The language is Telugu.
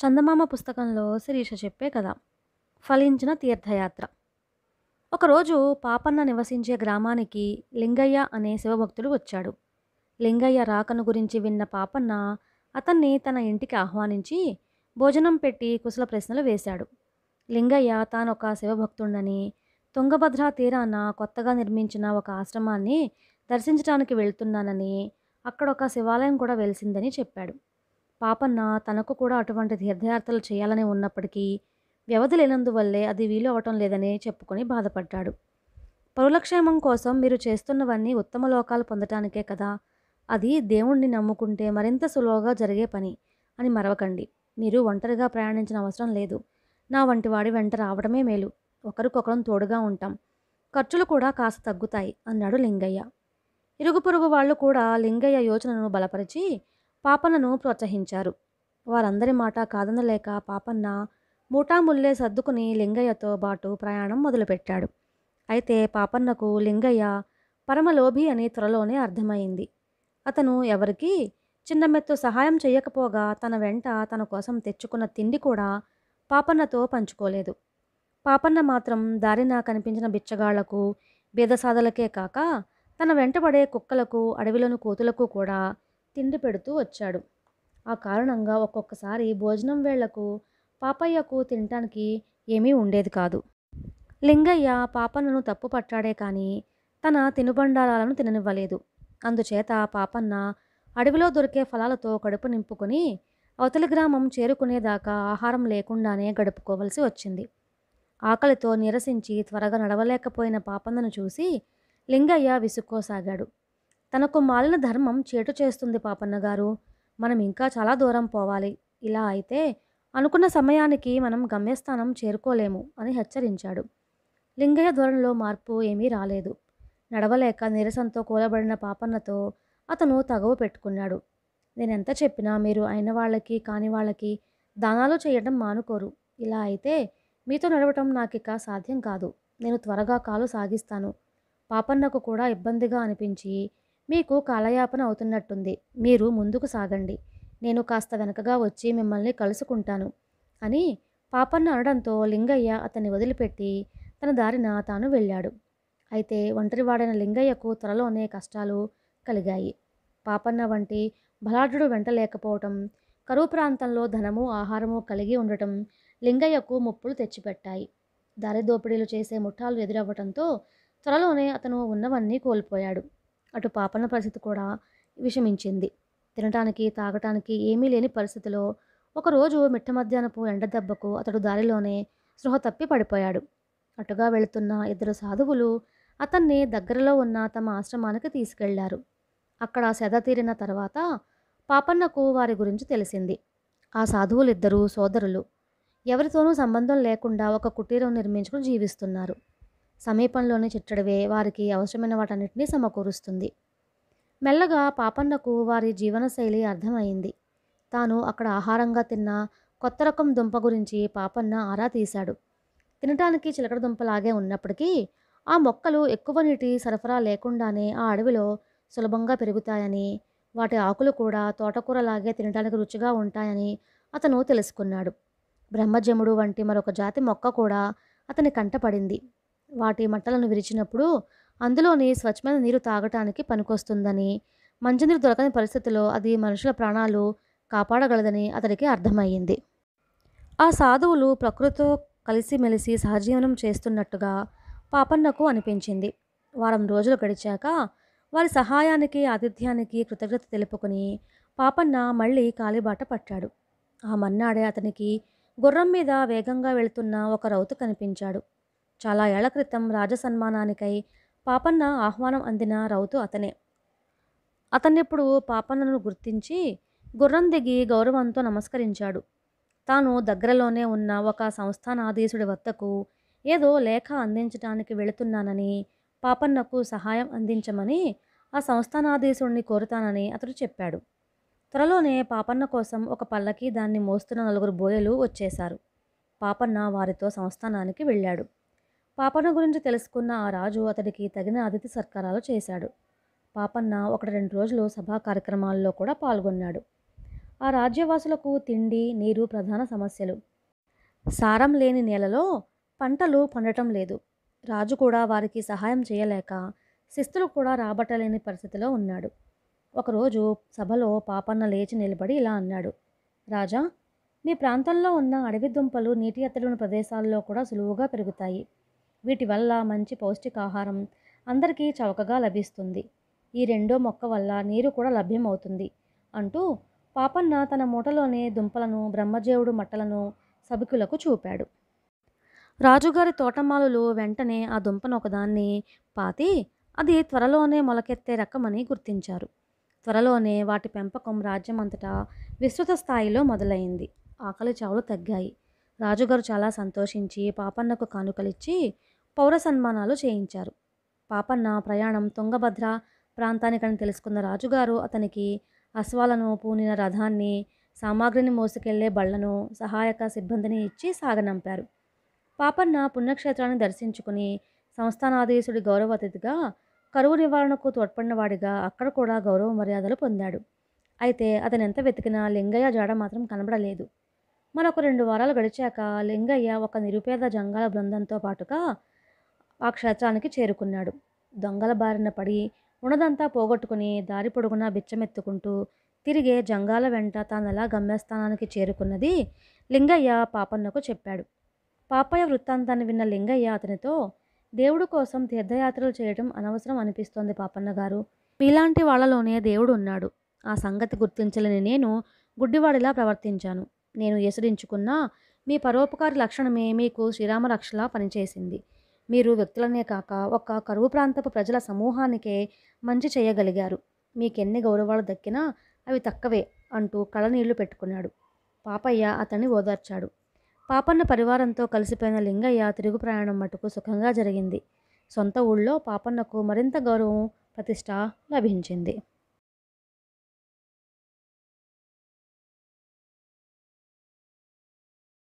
చందమామ పుస్తకంలో శిరీష చెప్పే కథ ఫలించిన తీర్థయాత్ర ఒకరోజు పాపన్న నివసించే గ్రామానికి లింగయ్య అనే శివభక్తుడు వచ్చాడు లింగయ్య రాకను గురించి విన్న పాపన్న అతన్ని తన ఇంటికి ఆహ్వానించి భోజనం పెట్టి కుశల ప్రశ్నలు వేశాడు లింగయ్య తానొక శివభక్తుడని తుంగభద్రా తీరాన కొత్తగా నిర్మించిన ఒక ఆశ్రమాన్ని దర్శించడానికి వెళ్తున్నానని అక్కడ ఒక శివాలయం కూడా వెలిసిందని చెప్పాడు పాపన్న తనకు కూడా అటువంటి తీర్థయాత్రలు చేయాలని ఉన్నప్పటికీ వ్యవధి లేనందువల్లే అది వీలు అవటం లేదని చెప్పుకొని బాధపడ్డాడు పరులక్షేమం కోసం మీరు చేస్తున్నవన్నీ ఉత్తమ లోకాలు పొందటానికే కదా అది దేవుణ్ణి నమ్ముకుంటే మరింత సులువుగా జరిగే పని అని మరవకండి మీరు ఒంటరిగా ప్రయాణించిన అవసరం లేదు నా వంటి వాడి వెంట రావడమే మేలు ఒకరికొకరం తోడుగా ఉంటాం ఖర్చులు కూడా కాస్త తగ్గుతాయి అన్నాడు లింగయ్య ఇరుగు పొరుగు వాళ్ళు కూడా లింగయ్య యోచనను బలపరిచి పాపన్నను ప్రోత్సహించారు వారందరి మాట కాదనలేక పాపన్న మూటాముల్లే సర్దుకుని లింగయ్యతో పాటు ప్రయాణం మొదలుపెట్టాడు అయితే పాపన్నకు లింగయ్య పరమలోభి అని త్వరలోనే అర్థమైంది అతను ఎవరికీ చిన్నమెత్తు సహాయం చేయకపోగా తన వెంట తన కోసం తెచ్చుకున్న తిండి కూడా పాపన్నతో పంచుకోలేదు పాపన్న మాత్రం దారిన కనిపించిన బిచ్చగాళ్లకు బీదసాదలకే కాక తన వెంటబడే కుక్కలకు అడవిలోని కోతులకు కూడా తిండి పెడుతూ వచ్చాడు ఆ కారణంగా ఒక్కొక్కసారి భోజనం వేళ్లకు పాపయ్యకు తినటానికి ఏమీ ఉండేది కాదు లింగయ్య పాపన్నను తప్పు పట్టాడే కానీ తన తినుబండారాలను తిననివ్వలేదు అందుచేత పాపన్న అడవిలో దొరికే ఫలాలతో కడుపు నింపుకొని అవతలి గ్రామం చేరుకునేదాకా ఆహారం లేకుండానే గడుపుకోవలసి వచ్చింది ఆకలితో నిరసించి త్వరగా నడవలేకపోయిన పాపన్నను చూసి లింగయ్య విసుక్కోసాగాడు తనకు మాలిన ధర్మం చేటు చేస్తుంది పాపన్న గారు మనం ఇంకా చాలా దూరం పోవాలి ఇలా అయితే అనుకున్న సమయానికి మనం గమ్యస్థానం చేరుకోలేము అని హెచ్చరించాడు లింగయ్య ధోరణిలో మార్పు ఏమీ రాలేదు నడవలేక నీరసంతో కూలబడిన పాపన్నతో అతను తగవు పెట్టుకున్నాడు నేనెంత చెప్పినా మీరు అయిన వాళ్ళకి కాని వాళ్ళకి దానాలు చేయడం మానుకోరు ఇలా అయితే మీతో నడవటం నాకిక సాధ్యం కాదు నేను త్వరగా కాలు సాగిస్తాను పాపన్నకు కూడా ఇబ్బందిగా అనిపించి మీకు కాలయాపన అవుతున్నట్టుంది మీరు ముందుకు సాగండి నేను కాస్త వెనకగా వచ్చి మిమ్మల్ని కలుసుకుంటాను అని పాపన్న అనడంతో లింగయ్య అతన్ని వదిలిపెట్టి తన దారిన తాను వెళ్ళాడు అయితే ఒంటరివాడైన లింగయ్యకు త్వరలోనే కష్టాలు కలిగాయి పాపన్న వంటి బలాఢుడు వెంట లేకపోవటం కరువు ప్రాంతంలో ధనము ఆహారము కలిగి ఉండటం లింగయ్యకు ముప్పులు తెచ్చిపెట్టాయి దారి దోపిడీలు చేసే ముఠాలు ఎదురవ్వటంతో త్వరలోనే అతను ఉన్నవన్నీ కోల్పోయాడు అటు పాపన్న పరిస్థితి కూడా విషమించింది తినటానికి తాగటానికి ఏమీ లేని పరిస్థితిలో ఒకరోజు మిట్ట మధ్యాహ్నపు ఎండ దెబ్బకు అతడు దారిలోనే సృహ తప్పి పడిపోయాడు అటుగా వెళుతున్న ఇద్దరు సాధువులు అతన్ని దగ్గరలో ఉన్న తమ ఆశ్రమానికి తీసుకెళ్లారు అక్కడ సెద తీరిన తర్వాత పాపన్నకు వారి గురించి తెలిసింది ఆ సాధువులిద్దరూ సోదరులు ఎవరితోనూ సంబంధం లేకుండా ఒక కుటీరం నిర్మించుకుని జీవిస్తున్నారు సమీపంలోని చిట్టడవే వారికి అవసరమైన వాటన్నిటినీ సమకూరుస్తుంది మెల్లగా పాపన్నకు వారి జీవనశైలి అర్థమైంది తాను అక్కడ ఆహారంగా తిన్న కొత్త రకం దుంప గురించి పాపన్న ఆరా తీశాడు తినటానికి చిలకడ దుంపలాగే ఉన్నప్పటికీ ఆ మొక్కలు ఎక్కువ నీటి సరఫరా లేకుండానే ఆ అడవిలో సులభంగా పెరుగుతాయని వాటి ఆకులు కూడా తోటకూరలాగే తినడానికి రుచిగా ఉంటాయని అతను తెలుసుకున్నాడు బ్రహ్మజముడు వంటి మరొక జాతి మొక్క కూడా అతని కంటపడింది వాటి మట్టలను విరిచినప్పుడు అందులోని స్వచ్ఛమైన నీరు తాగటానికి పనికొస్తుందని మంచినీరు దొరకని పరిస్థితిలో అది మనుషుల ప్రాణాలు కాపాడగలదని అతడికి అర్థమయ్యింది ఆ సాధువులు ప్రకృతితో కలిసిమెలిసి సహజీవనం చేస్తున్నట్టుగా పాపన్నకు అనిపించింది వారం రోజులు గడిచాక వారి సహాయానికి ఆతిథ్యానికి కృతజ్ఞత తెలుపుకుని పాపన్న మళ్ళీ కాలిబాట పట్టాడు ఆ మన్నాడే అతనికి గుర్రం మీద వేగంగా వెళుతున్న ఒక రౌతు కనిపించాడు చాలా ఏళ్ల క్రితం రాజసన్మానానికై పాపన్న ఆహ్వానం అందిన రౌతు అతనే అతన్నెప్పుడు పాపన్నను గుర్తించి గుర్రం దిగి గౌరవంతో నమస్కరించాడు తాను దగ్గరలోనే ఉన్న ఒక సంస్థానాధీశుడి వద్దకు ఏదో లేఖ అందించడానికి వెళుతున్నానని పాపన్నకు సహాయం అందించమని ఆ సంస్థానాధీశుడిని కోరుతానని అతడు చెప్పాడు త్వరలోనే పాపన్న కోసం ఒక పల్లకి దాన్ని మోస్తున్న నలుగురు బోయలు వచ్చేశారు పాపన్న వారితో సంస్థానానికి వెళ్ళాడు పాపన్న గురించి తెలుసుకున్న ఆ రాజు అతడికి తగిన అతిథి సత్కారాలు చేశాడు పాపన్న ఒకటి రెండు రోజులు సభా కార్యక్రమాల్లో కూడా పాల్గొన్నాడు ఆ రాజ్యవాసులకు తిండి నీరు ప్రధాన సమస్యలు సారం లేని నేలలో పంటలు పండటం లేదు రాజు కూడా వారికి సహాయం చేయలేక శిస్తులు కూడా రాబట్టలేని పరిస్థితిలో ఉన్నాడు ఒకరోజు సభలో పాపన్న లేచి నిలబడి ఇలా అన్నాడు రాజా మీ ప్రాంతంలో ఉన్న అడవి దుంపలు నీటి ఎత్తడిన ప్రదేశాల్లో కూడా సులువుగా పెరుగుతాయి వీటి వల్ల మంచి పౌష్టికాహారం అందరికీ చవకగా లభిస్తుంది ఈ రెండో మొక్క వల్ల నీరు కూడా లభ్యమవుతుంది అంటూ పాపన్న తన మూటలోనే దుంపలను బ్రహ్మదేవుడు మట్టలను సభికులకు చూపాడు రాజుగారి తోటమాలులు వెంటనే ఆ దుంపను ఒకదాన్ని పాతి అది త్వరలోనే మొలకెత్తే రకమని గుర్తించారు త్వరలోనే వాటి పెంపకం రాజ్యమంతటా విస్తృత స్థాయిలో మొదలైంది ఆకలి చావులు తగ్గాయి రాజుగారు చాలా సంతోషించి పాపన్నకు కానుకలిచ్చి పౌర సన్మానాలు చేయించారు పాపన్న ప్రయాణం తుంగభద్ర ప్రాంతానికని తెలుసుకున్న రాజుగారు అతనికి అశ్వాలను పూనిన రథాన్ని సామాగ్రిని మోసుకెళ్లే బళ్లను సహాయక సిబ్బందిని ఇచ్చి సాగనంపారు పాపన్న పుణ్యక్షేత్రాన్ని దర్శించుకుని సంస్థానాధీశుడి గౌరవ అతిథిగా కరువు నివారణకు తోడ్పడినవాడిగా అక్కడ కూడా గౌరవ మర్యాదలు పొందాడు అయితే అతను ఎంత వెతికినా లింగయ్య జాడ మాత్రం కనబడలేదు మరొక రెండు వారాలు గడిచాక లింగయ్య ఒక నిరుపేద జంగాల బృందంతో పాటుగా ఆ క్షేత్రానికి చేరుకున్నాడు దొంగల బారిన పడి ఉన్నదంతా పోగొట్టుకుని దారి పొడుగునా బిచ్చమెత్తుకుంటూ తిరిగే జంగాల వెంట తానలా గమ్యస్థానానికి చేరుకున్నది లింగయ్య పాపన్నకు చెప్పాడు పాపయ్య వృత్తాంతాన్ని విన్న లింగయ్య అతనితో దేవుడు కోసం తీర్థయాత్రలు చేయడం అనవసరం అనిపిస్తోంది పాపన్న గారు మీలాంటి వాళ్ళలోనే దేవుడు ఉన్నాడు ఆ సంగతి గుర్తించలేని నేను గుడ్డివాడిలా ప్రవర్తించాను నేను ఎసరించుకున్నా మీ పరోపకారి లక్షణమే మీకు శ్రీరామ రక్షలా పనిచేసింది మీరు వ్యక్తులనే కాక ఒక కరువు ప్రాంతపు ప్రజల సమూహానికే మంచి చేయగలిగారు మీకెన్ని గౌరవాలు దక్కినా అవి తక్కువే అంటూ కళనీళ్లు పెట్టుకున్నాడు పాపయ్య అతన్ని ఓదార్చాడు పాపన్న పరివారంతో కలిసిపోయిన లింగయ్య తిరుగు ప్రయాణం మటుకు సుఖంగా జరిగింది సొంత ఊళ్ళో పాపన్నకు మరింత గౌరవం ప్రతిష్ట లభించింది